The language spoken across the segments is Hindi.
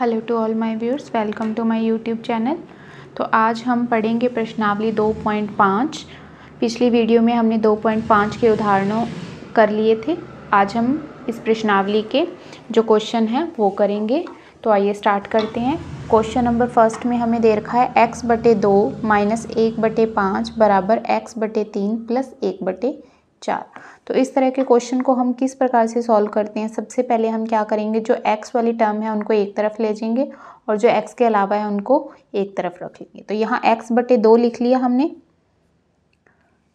hello to all my viewers welcome to my YouTube channel तो आज हम पढ़ेंगे प्रश्नावली 2.5 पिछली वीडियो में हमने 2.5 के उदाहरणों कर लिए थे आज हम इस प्रश्नावली के जो क्वेश्चन हैं वो करेंगे तो आइए स्टार्ट करते हैं क्वेश्चन नंबर फर्स्ट में हमें दे रखा है एक्स बटे दो माइनस एक बटे पाँच बराबर एक्स बटे तीन प्लस एक बटे चार तो इस तरह के क्वेश्चन को हम किस प्रकार से सॉल्व करते हैं सबसे पहले हम क्या करेंगे जो एक्स वाली टर्म है उनको एक तरफ ले जाएंगे और जो एक्स के अलावा है उनको एक तरफ रख लेंगे तो यहाँ एक्स बटे दो लिख लिया हमने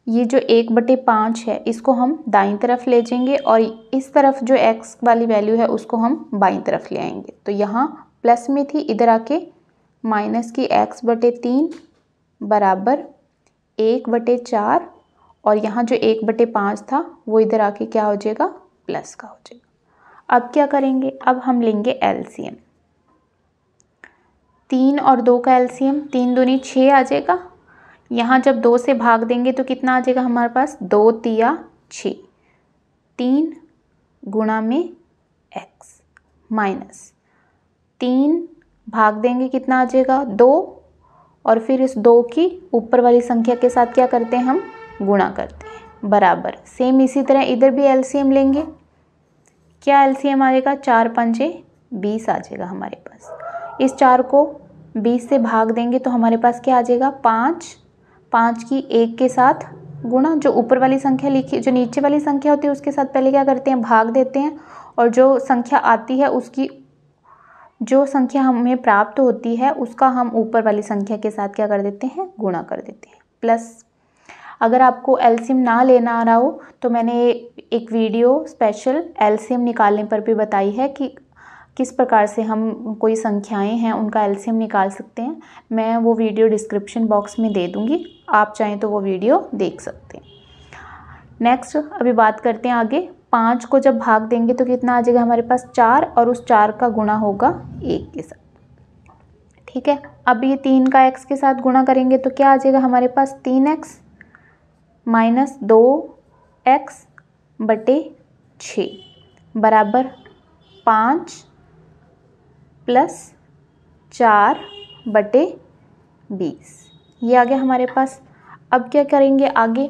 ये जो एक बटे पाँच है इसको हम दाई तरफ ले जाएंगे और इस तरफ जो एक्स वाली वैल्यू है उसको हम बाई तरफ ले आएंगे तो यहाँ प्लस में थी इधर आके माइनस की एक्स बटे तीन बराबर एक बटे चार और यहाँ जो एक बटे पाँच था वो इधर आके क्या हो जाएगा प्लस का हो जाएगा अब क्या करेंगे अब हम लेंगे एलसीएम तीन और दो का एलसीएम तीन दूनी छः आ जाएगा यहाँ जब दो से भाग देंगे तो कितना आ जाएगा हमारे पास दो तिया छः तीन गुणा में एक्स माइनस तीन भाग देंगे कितना आ जाएगा दो और फिर इस दो की ऊपर वाली संख्या के साथ क्या करते हैं हम गुणा करते हैं बराबर सेम इसी तरह इधर भी एलसीएम लेंगे क्या एलसीएम आ जाएगा चार पंजे बीस आ जाएगा हमारे पास इस चार को बीस से भाग देंगे तो हमारे पास क्या आ जाएगा पाँच पाँच की एक के साथ गुणा जो ऊपर वाली संख्या लिखी जो नीचे वाली संख्या होती है उसके साथ पहले क्या करते हैं भाग देते हैं और जो संख्या आती है उसकी जो संख्या हमें प्राप्त होती है उसका हम ऊपर वाली संख्या के साथ क्या कर देते हैं गुणा कर देते हैं प्लस अगर आपको एलसीम ना लेना आ रहा हो तो मैंने एक वीडियो स्पेशल एलसीम निकालने पर भी बताई है कि किस प्रकार से हम कोई संख्याएं हैं उनका एलसीएम निकाल सकते हैं मैं वो वीडियो डिस्क्रिप्शन बॉक्स में दे दूँगी आप चाहें तो वो वीडियो देख सकते हैं नेक्स्ट अभी बात करते हैं आगे पाँच को जब भाग देंगे तो कितना आ जाएगा हमारे पास चार और उस चार का गुणा होगा एक के साथ ठीक है अब ये तीन का एक्स के साथ गुणा करेंगे तो क्या आ जाएगा हमारे पास तीन एक्स माइनस दो एक्स बटे छ बराबर पाँच प्लस चार बटे बीस ये आ गया हमारे पास अब क्या करेंगे आगे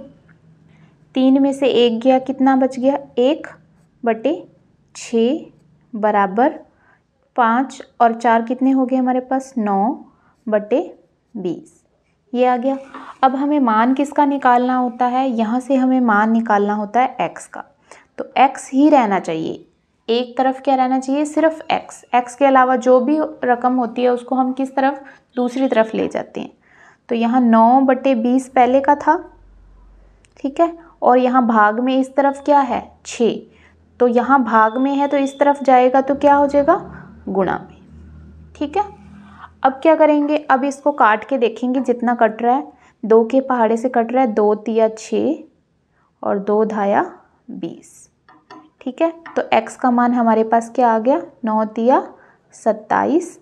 तीन में से एक गया कितना बच गया एक बटे छ बराबर पाँच और चार कितने हो गए हमारे पास नौ बटे बीस ये आ गया अब हमें मान किसका निकालना होता है यहाँ से हमें मान निकालना होता है एक्स का तो एक्स ही रहना चाहिए एक तरफ क्या रहना चाहिए सिर्फ एक्स एक्स के अलावा जो भी रकम होती है उसको हम किस तरफ दूसरी तरफ ले जाते हैं तो यहाँ नौ बटे बीस पहले का था ठीक है और यहाँ भाग में इस तरफ क्या है छः तो यहाँ भाग में है तो इस तरफ जाएगा तो क्या हो जाएगा गुणा में ठीक है अब क्या करेंगे अब इसको काट के देखेंगे जितना कट रहा है दो के पहाड़े से कट रहा है दो तिया छः और दो धाया बीस ठीक है तो x का मान हमारे पास क्या आ गया नौ तिया सत्ताईस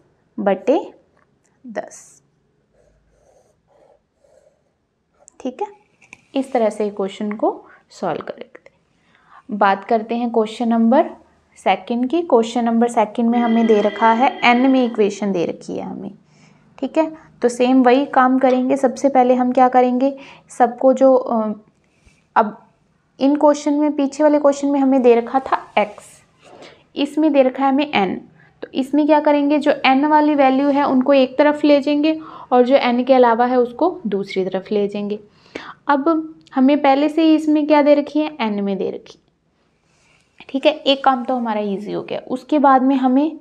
बटे दस ठीक है इस तरह से क्वेश्चन को सॉल्व करेंगे बात करते हैं क्वेश्चन नंबर सेकंड की क्वेश्चन नंबर सेकंड में हमें दे रखा है एन में इक्वेशन दे रखी है हमें ठीक है तो सेम वही काम करेंगे सबसे पहले हम क्या करेंगे सबको जो अब इन क्वेश्चन में पीछे वाले क्वेश्चन में हमें दे रखा था एक्स इसमें दे रखा है हमें एन तो इसमें क्या करेंगे जो एन वाली वैल्यू है उनको एक तरफ ले जाएंगे और जो एन के अलावा है उसको दूसरी तरफ ले जाएंगे अब हमें पहले से ही इसमें क्या दे रखी है एन में दे रखी ठीक है एक काम तो हमारा ईजी हो गया उसके बाद में हमें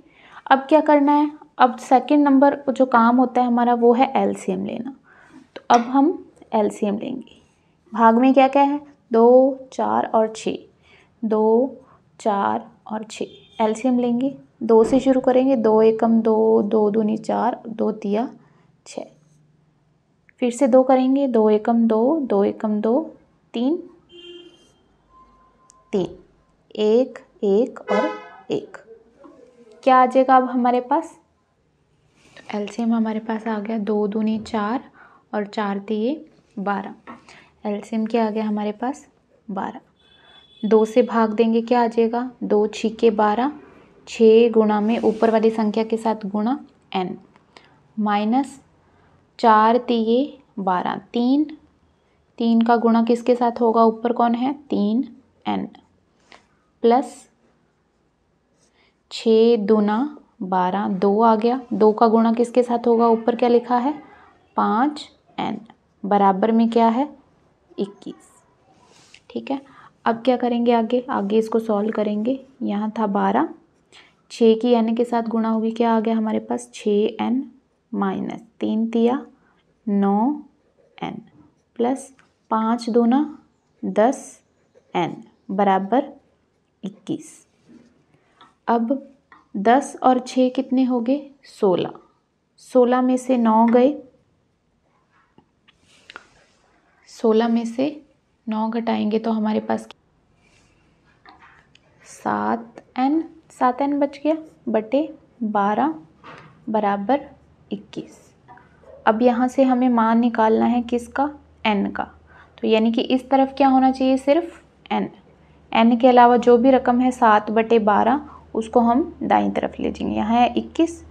अब क्या करना है अब सेकेंड नंबर जो काम होता है हमारा वो है एलसीएम लेना तो अब हम एलसीएम लेंगे भाग में क्या क्या है दो चार और छः दो चार और छः एलसीएम लेंगे दो से शुरू करेंगे दो एकम दो दो दूनी चार दो तिया छः फिर से दो करेंगे दो एकम दो दो एकम दो तीन एक एक और एक क्या आ जाएगा अब हमारे पास एलसीएम हमारे पास आ गया दो दूनी चार और चार दिए बारह एलसीएम क्या आ गया हमारे पास बारह दो से भाग देंगे क्या आ जाएगा दो छीके बारह छः गुणा में ऊपर वाली संख्या के साथ गुणा एन माइनस चार तिये बारह तीन तीन का गुणा किसके साथ होगा ऊपर कौन है तीन एन प्लस छ दूना बारह दो आ गया दो का गुणा किसके साथ होगा ऊपर क्या लिखा है पाँच एन बराबर में क्या है इक्कीस ठीक है अब क्या करेंगे आगे आगे इसको सॉल्व करेंगे यहाँ था बारह छः की एन के साथ गुणा होगी क्या आ गया हमारे पास छ एन माइनस तीन तिया नौ एन प्लस पाँच दूना दस एन बराबर इक्कीस अब दस और छः कितने हो गए सोलह सोलह में से नौ गए सोलह में से नौ घटाएंगे तो हमारे पास सात एन सात एन बच गया बटे बारह बराबर इक्कीस अब यहाँ से हमें मान निकालना है किसका एन का तो यानी कि इस तरफ क्या होना चाहिए सिर्फ एन एन के अलावा जो भी रकम है सात बटे बारह उसको हम दाई तरफ ले जाएंगे यहाँ है इक्कीस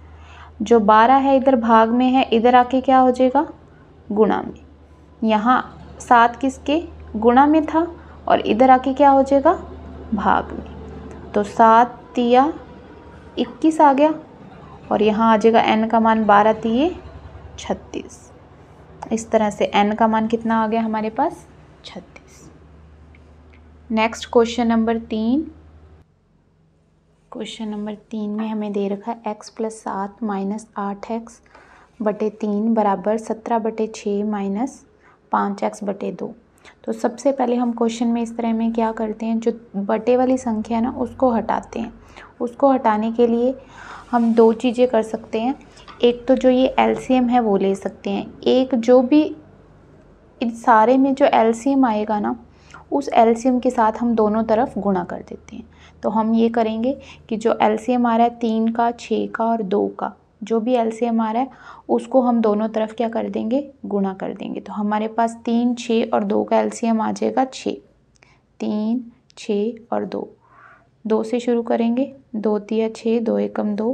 जो बारह है इधर भाग में है इधर आके क्या हो जाएगा गुणा में यहाँ सात किसके गुणा में था और इधर आके क्या हो जाएगा भाग में तो सात तिया इक्कीस आ गया और यहाँ आ जाएगा एन का मान बारह तीए छत्तीस इस तरह से एन का मान कितना आ गया हमारे पास छत्तीस नेक्स्ट क्वेश्चन नंबर तीन क्वेश्चन नंबर तीन में हमें दे रखा है एक्स प्लस सात माइनस आठ एक्स बटे तीन बराबर सत्रह बटे छः माइनस पाँच एक्स बटे दो तो सबसे पहले हम क्वेश्चन में इस तरह में क्या करते हैं जो बटे वाली संख्या है ना उसको हटाते हैं उसको हटाने के लिए हम दो चीज़ें कर सकते हैं एक तो जो ये एलसीएम है वो ले सकते हैं एक जो भी इन सारे में जो एलसीएम आएगा ना उस एल्शियम के साथ हम दोनों तरफ गुणा कर देते हैं तो हम ये करेंगे कि जो एल्शियम आ रहा है तीन का छः का और दो का जो भी एल्शियम आ रहा है उसको हम दोनों तरफ क्या कर देंगे गुणा कर देंगे तो हमारे पास तीन छः और दो का एल्शियम आ जाएगा छः तीन छः और दो दो से शुरू करेंगे दो तिया छः दो एकम दो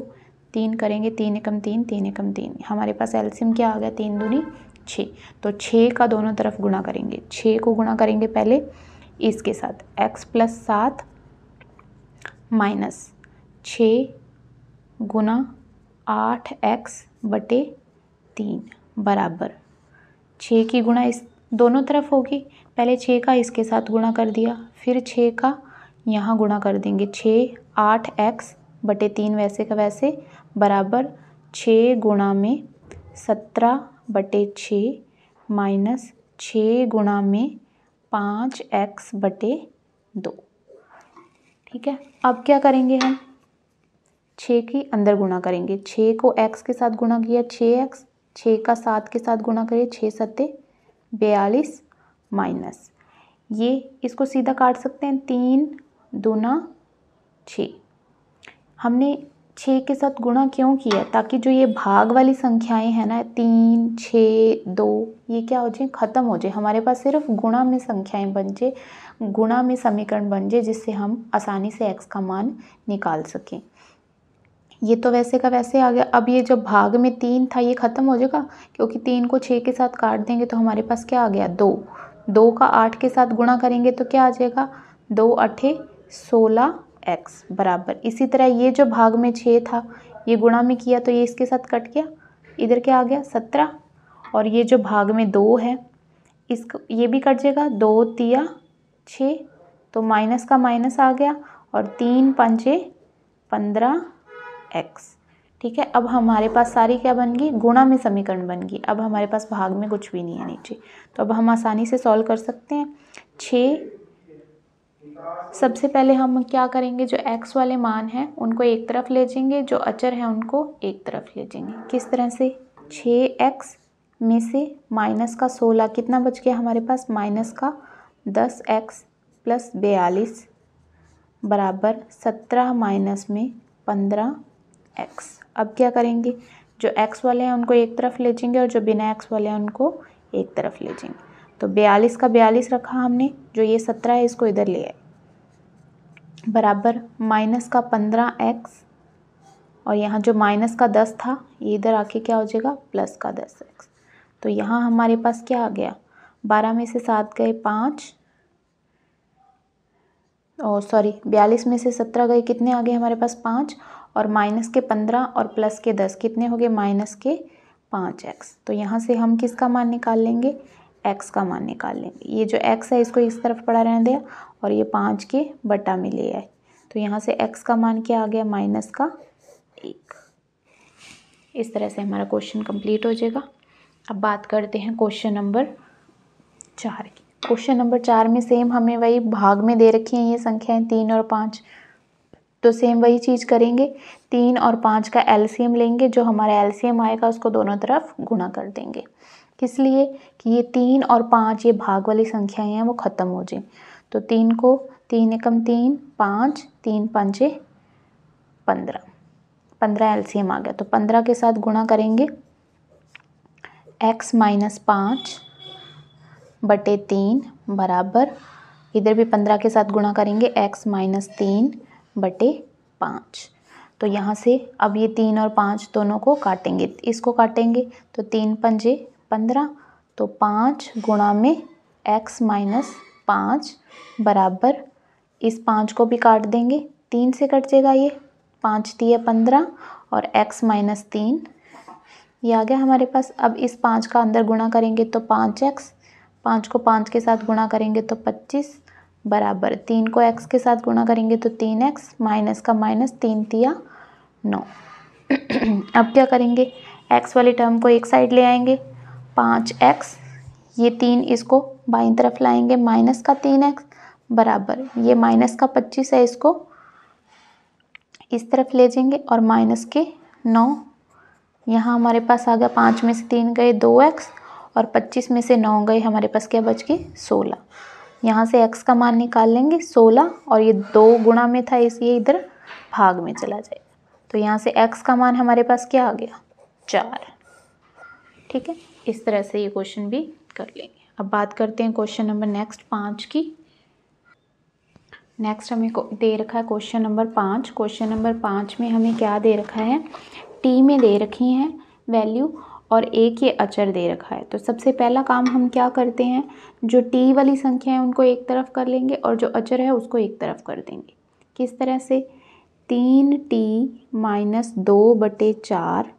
तीन करेंगे तीन एकम तीन तीन एकम तीन हमारे पास एल्शियम क्या आ गया तीन दूनी छः तो छः का दोनों तरफ गुणा करेंगे छः को गुणा करेंगे पहले इसके साथ एक्स प्लस सात माइनस छः गुना आठ एक्स बटे तीन बराबर छः की गुणा इस दोनों तरफ होगी पहले छः का इसके साथ गुणा कर दिया फिर छः का यहाँ गुणा कर देंगे छः आठ एक्स बटे तीन वैसे का वैसे बराबर छः गुणा में सत्रह बटे छ माइनस छ गुणा में पाँच एक्स बटे दो ठीक है अब क्या करेंगे हम छः की अंदर गुणा करेंगे छः को एक्स के साथ गुणा किया छः एक्स छः का सात के साथ गुणा करिए छः सत्ते बयालीस माइनस ये इसको सीधा काट सकते हैं तीन दूना छः हमने छः के साथ गुणा क्यों किया ताकि जो ये भाग वाली संख्याएं हैं ना तीन छः दो ये क्या हो जाए ख़त्म हो जाए हमारे पास सिर्फ गुणा में संख्याएं बन जाए गुणा में समीकरण बन जाए जिससे हम आसानी से एक्स का मान निकाल सकें ये तो वैसे का वैसे आ गया अब ये जब भाग में तीन था ये ख़त्म हो जाएगा क्योंकि तीन को छः के साथ काट देंगे तो हमारे पास क्या आ गया दो दो का आठ के साथ गुणा करेंगे तो क्या आ जाएगा दो अठे सोलह एक्स बराबर इसी तरह ये जो भाग में छः था ये गुणा में किया तो ये इसके साथ कट गया इधर क्या आ गया सत्रह और ये जो भाग में दो है इसको ये भी कट जाएगा दो तिया छः तो माइनस का माइनस आ गया और तीन पंचे पंद्रह एक्स ठीक है अब हमारे पास सारी क्या बन गई गुणा में समीकरण बन गई अब हमारे पास भाग में कुछ भी नहीं है नीचे तो अब हम आसानी से सॉल्व कर सकते हैं छः सबसे पहले हम क्या करेंगे जो x वाले मान हैं उनको एक तरफ ले जाएंगे जो अचर हैं उनको एक तरफ ले जाएंगे किस तरह से छ एक्स में से माइनस का सोलह कितना बच गया हमारे पास माइनस का दस एक्स प्लस बयालीस बराबर सत्रह माइनस में पंद्रह एक्स अब क्या करेंगे जो एक्स वाले हैं उनको एक तरफ ले जाएंगे और जो बिना एक्स वाले हैं उनको एक तरफ ले जाएंगे तो बयालीस का बयालीस रखा हमने जो ये सत्रह है इसको इधर ले आए बराबर माइनस का पंद्रह एक्स और यहाँ जो माइनस का दस था ये इधर आके क्या हो जाएगा प्लस का दस एक्स तो यहाँ हमारे पास क्या आ गया बारह में से सात गए पाँच और सॉरी बयालीस में से सत्रह गए कितने आ गए हमारे पास पाँच और माइनस के पंद्रह और प्लस के दस कितने हो गए माइनस के पाँच एक्स तो यहाँ से हम किसका मान निकाल लेंगे एक्स का मान निकाल लेंगे ये जो एक्स है इसको इस तरफ पड़ा रहने दिया और ये पाँच के बटा में ले आए तो यहाँ से एक्स का मान क्या आ गया माइनस का एक इस तरह से हमारा क्वेश्चन कंप्लीट हो जाएगा अब बात करते हैं क्वेश्चन नंबर चार की क्वेश्चन नंबर चार में सेम हमें वही भाग में दे रखी हैं ये है तीन और पाँच तो सेम वही चीज़ करेंगे तीन और पाँच का एलसीएम लेंगे जो हमारा एलसीएम आएगा उसको दोनों तरफ गुणा कर देंगे किस लिए कि ये तीन और पाँच ये भाग वाली संख्याएं हैं वो ख़त्म हो जाएं तो तीन को तीन एकम तीन पाँच तीन पाँचे पंद्रह पंद्रह एलसीएम आ गया तो पंद्रह के साथ गुणा करेंगे एक्स माइनस पाँच बटे तीन बराबर इधर भी पंद्रह के साथ गुणा करेंगे एक्स माइनस तीन बटे पाँच तो यहाँ से अब ये तीन और पाँच दोनों को काटेंगे इसको काटेंगे तो तीन पंजे पंद्रह तो पाँच गुणा में एक्स माइनस पाँच बराबर इस पाँच को भी काट देंगे तीन से कट जाएगा ये पाँच है पंद्रह और एक्स माइनस तीन ये आ गया हमारे पास अब इस पाँच का अंदर गुणा करेंगे तो पाँच एक्स पाँच को पाँच के साथ गुणा करेंगे तो पच्चीस बराबर तीन को एक्स के साथ गुणा करेंगे तो तीन एक्स माइनस का माइनस तीन तिया नौ अब क्या करेंगे एक्स वाली टर्म को एक साइड ले आएंगे पाँच एक्स ये तीन इसको बाई तरफ लाएंगे माइनस का तीन एक्स बराबर ये माइनस का पच्चीस है इसको इस तरफ ले जाएंगे और माइनस के नौ यहाँ हमारे पास आ गया पाँच में से तीन गए दो एक्स और पच्चीस में से नौ गए हमारे पास क्या बच गए सोलह यहाँ से एक्स का मान निकाल लेंगे सोलह और ये दो गुणा में था इसलिए इधर भाग में चला जाएगा तो यहाँ से एक्स का मान हमारे पास क्या आ गया चार ठीक है इस तरह से ये क्वेश्चन भी कर लेंगे अब बात करते हैं क्वेश्चन नंबर नेक्स्ट पाँच की नेक्स्ट हमें दे रखा है क्वेश्चन नंबर पाँच क्वेश्चन नंबर पाँच में हमें क्या दे रखा है टी में दे रखी हैं वैल्यू और एक ये अचर दे रखा है तो सबसे पहला काम हम क्या करते हैं जो टी वाली संख्या है उनको एक तरफ कर लेंगे और जो अचर है उसको एक तरफ कर देंगे किस तरह से तीन टी माइनस दो बटे चार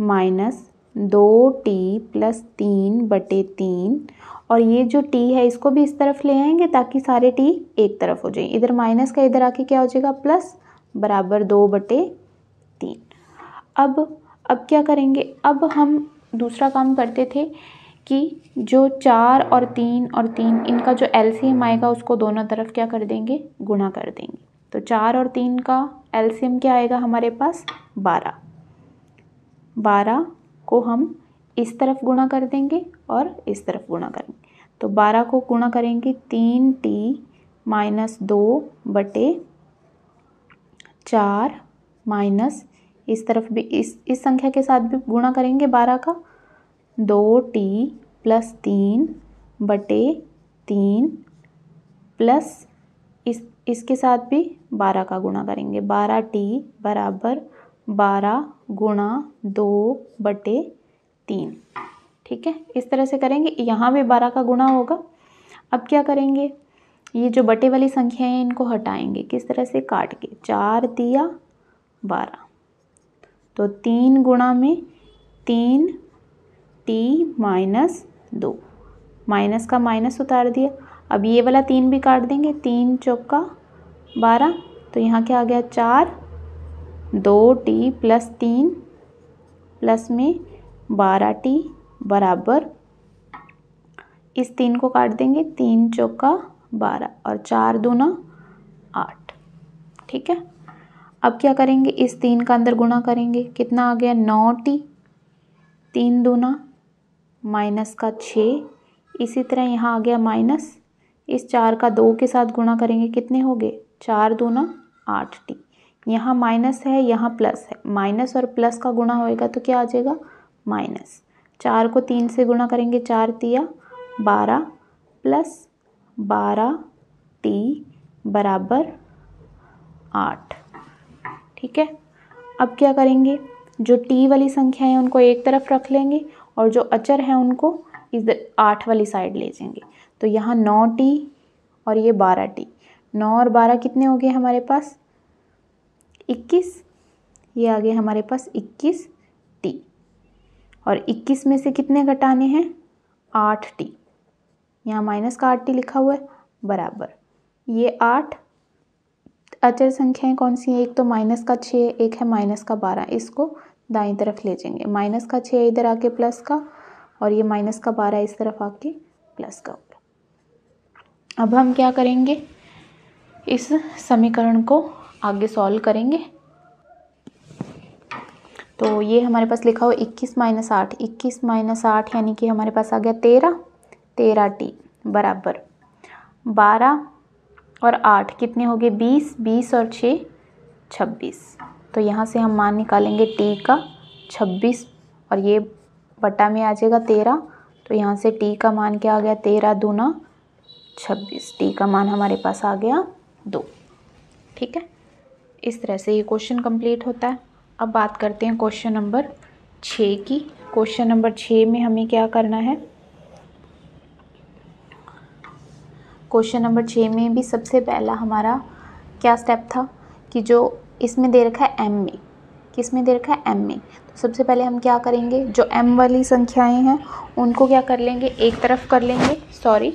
माइनस दो टी प्लस तीन बटे तीन और ये जो टी है इसको भी इस तरफ ले आएंगे ताकि सारे टी एक तरफ हो जाएं इधर माइनस का इधर आके क्या हो जाएगा प्लस बराबर दो बटे तीन अब अब क्या करेंगे अब हम दूसरा काम करते थे कि जो चार और तीन और तीन इनका जो एल सी एम आएगा उसको दोनों तरफ क्या कर देंगे गुणा कर देंगे तो चार और तीन का एल सी एम क्या आएगा हमारे पास बारह बारह को हम इस तरफ गुणा कर देंगे और इस तरफ गुणा करेंगे तो बारह को गुणा करेंगे तीन टी माइनस दो बटे चार माइनस इस तरफ भी इस इस संख्या के साथ भी गुणा करेंगे बारह का दो टी प्लस तीन बटे तीन प्लस इस इसके साथ भी बारह का गुणा करेंगे बारह टी बराबर बारह गुणा दो बटे तीन ठीक है इस तरह से करेंगे यहाँ भी बारह का गुणा होगा अब क्या करेंगे ये जो बटे वाली संख्या है इनको हटाएंगे किस तरह से काट के चार दिया बारह तो तीन गुणा में तीन टी माइनस दो माइनस का माइनस उतार दिया अब ये वाला तीन भी काट देंगे तीन चौका बारह तो यहाँ क्या आ गया चार दो टी प्लस तीन प्लस में बारह टी बराबर इस तीन को काट देंगे तीन चौका बारह और चार दूना आठ ठीक है अब क्या करेंगे इस तीन का अंदर गुणा करेंगे कितना आ गया नौ टी तीन दूना माइनस का छः इसी तरह यहाँ आ गया माइनस इस चार का दो के साथ गुणा करेंगे कितने हो गए चार दूना आठ टी यहाँ माइनस है यहाँ प्लस है माइनस और प्लस का गुणा होएगा तो क्या आ जाएगा माइनस चार को तीन से गुणा करेंगे चार तिया बारह प्लस बारह टी बराबर आठ ठीक है अब क्या करेंगे जो टी वाली संख्या है उनको एक तरफ रख लेंगे और जो अचर है उनको इधर आठ वाली साइड ले जाएंगे तो यहाँ नौ टी और ये बारह टी नौ और बारह कितने हो गए हमारे पास इक्कीस ये आ गया हमारे पास इक्कीस टी और इक्कीस में से कितने घटाने हैं आठ टी यहाँ माइनस का आठ टी लिखा हुआ है बराबर ये आठ अचर संख्याएं कौन सी हैं एक तो माइनस का छः एक है माइनस का बारह इसको दाई तरफ ले जाएंगे माइनस का छः इधर आके प्लस का और ये माइनस का बारह इस तरफ आके प्लस का अब हम क्या करेंगे इस समीकरण को आगे सॉल्व करेंगे तो ये हमारे पास लिखा हो इक्कीस माइनस आठ इक्कीस माइनस आठ यानी कि हमारे पास आ गया तेरह तेरह टी बराबर बारह और आठ कितने हो गए बीस बीस और छः छब्बीस तो यहाँ से हम मान निकालेंगे टी का छब्बीस और ये बटा में आ जाएगा तेरह तो यहाँ से टी का मान क्या आ गया तेरह दूना छब्बीस टी का मान हमारे पास आ गया दो ठीक है इस तरह से ये क्वेश्चन कंप्लीट होता है अब बात करते हैं क्वेश्चन नंबर छः की क्वेश्चन नंबर छः में हमें क्या करना है क्वेश्चन नंबर छः में भी सबसे पहला हमारा क्या स्टेप था कि जो इसमें दे रखा है एम ए किस में दे रखा है एम ए तो सबसे पहले हम क्या करेंगे जो एम वाली संख्याएं हैं उनको क्या कर लेंगे एक तरफ कर लेंगे सॉरी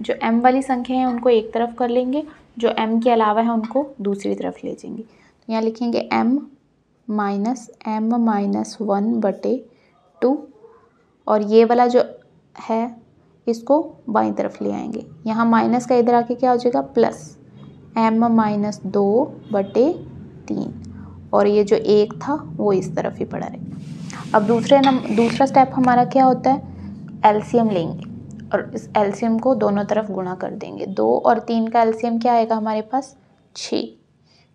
जो m वाली संख्या है उनको एक तरफ कर लेंगे जो m के अलावा है उनको दूसरी तरफ ले जाएंगे तो यहाँ लिखेंगे m minus m minus one बटे टू और ये वाला जो है इसको बाई तरफ ले आएंगे यहाँ माइनस का इधर आके क्या हो जाएगा प्लस एम माइनस दो बटे तीन और ये जो एक था वो इस तरफ ही पड़ा रहेगा अब दूसरे नंबर दूसरा स्टेप हमारा क्या होता है एलसीएम लेंगे और इस एल्सीयम को दोनों तरफ गुणा कर देंगे दो और तीन का एल्सीयम क्या आएगा हमारे पास छः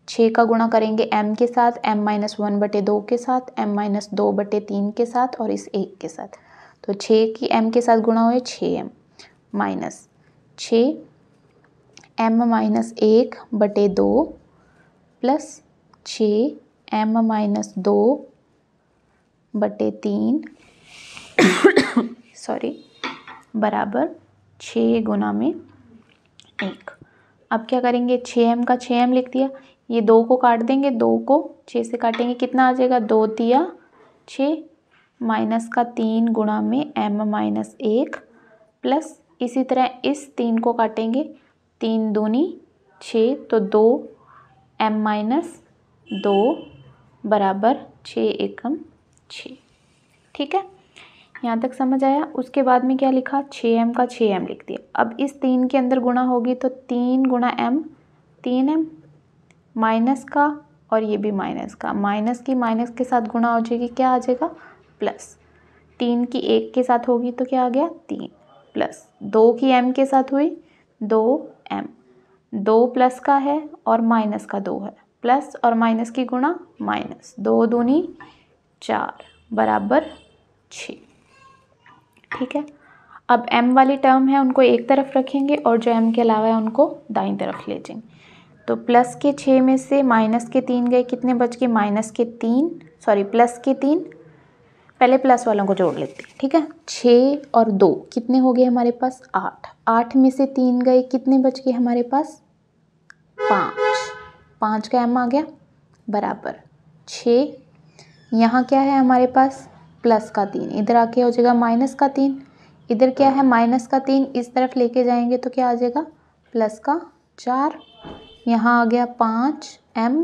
छः का गुणा करेंगे m के साथ m माइनस वन बटे दो के साथ m माइनस दो बटे तीन के साथ और इस एक के साथ तो छः की m के साथ गुणा हुए छः एम माइनस छः एम माइनस एक बटे दो प्लस छः एम माइनस दो बटे तीन सॉरी बराबर छः गुना में एक अब क्या करेंगे छः एम का छः एम लिख दिया ये दो को काट देंगे दो को छः से काटेंगे कितना आ जाएगा दो दिया छः माइनस का तीन गुणा में एम माइनस एक प्लस इसी तरह इस तीन को काटेंगे तीन दूनी छः तो दो एम माइनस दो बराबर छः एकम छः ठीक है यहाँ तक समझ आया उसके बाद में क्या लिखा छः एम का छः एम लिख दिया अब इस तीन के अंदर गुणा होगी तो तीन गुणा एम तीन एम माइनस का और ये भी माइनस का माइनस की माइनस के साथ गुणा हो जाएगी क्या आ जाएगा प्लस तीन की एक के साथ होगी तो क्या आ गया तीन प्लस दो की एम के साथ हुई दो एम दो प्लस का है और माइनस का दो है प्लस और माइनस की गुणा माइनस दो दूनी चार बराबर छः ठीक है अब m वाली टर्म है उनको एक तरफ रखेंगे और जो m के अलावा है उनको दाई तरफ ले जाएंगे तो प्लस के छः में से माइनस के तीन गए कितने बच गए माइनस के तीन सॉरी प्लस के तीन पहले प्लस वालों को जोड़ लेते हैं ठीक है छः और दो कितने हो गए हमारे पास आठ आठ में से तीन गए कितने बच गए हमारे पास पाँच पाँच का एम आ गया बराबर छः यहाँ क्या है हमारे पास प्लस का तीन इधर आके हो जाएगा माइनस का तीन इधर क्या है माइनस का तीन इस तरफ लेके जाएंगे तो क्या आ जाएगा प्लस का चार यहाँ आ गया पाँच एम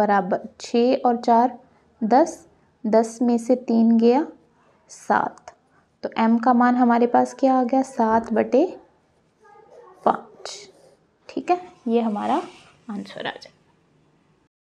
बराबर छः और चार दस दस में से तीन गया सात तो m का मान हमारे पास क्या आ गया सात बटे पाँच ठीक है ये हमारा आंसर आ जाए